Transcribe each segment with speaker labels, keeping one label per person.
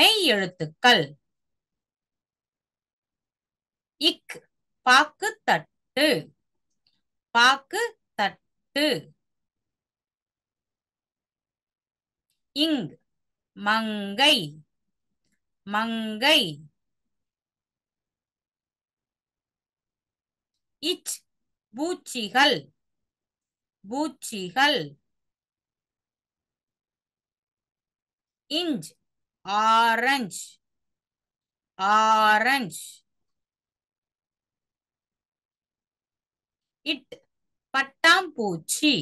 Speaker 1: மெய் எழுத்துக்கள் இக் பாக்கு தட்டு பாக்கு தட்டு இங் மங்கை மங்கை இச் பூச்சிகள் பூச்சிகள் இஞ்ச் ஆரஞ்சு ஆரஞ்சு இட் பட்டாம்பூச்சி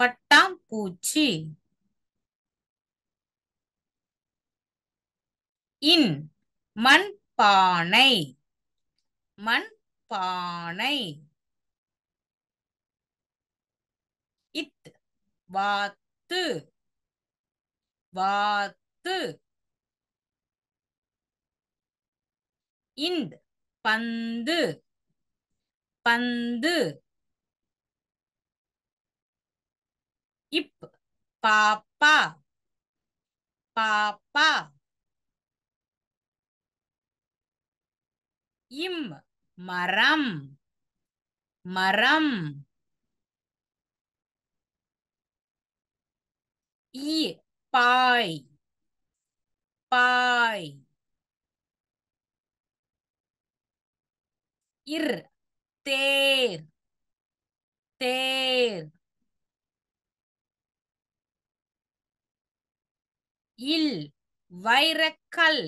Speaker 1: பட்டாம்பூச்சி இன் மண் பானை மண் பானை இத் வாத்து வாத்து இந்த் பந்து பந்து இப் பாப்பா பாப்பா இம் மரம் மரம் இ பாய் பாய் இர் தேர் தேர் இல் வைரக்கல்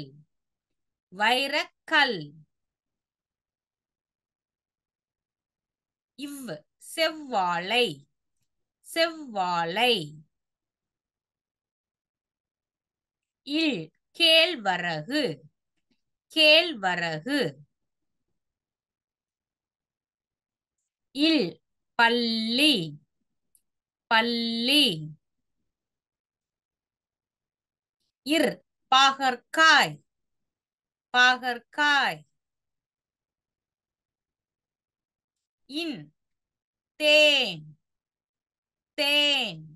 Speaker 1: வைரக்கல் இவ் செவ்வாழை செவ்வாழை இல் கேழ்வரகு கேழ்வரகு இல் பள்ளி பள்ளி இர் பாகற்காய் பாகற்காய் இன் தேன் தேன்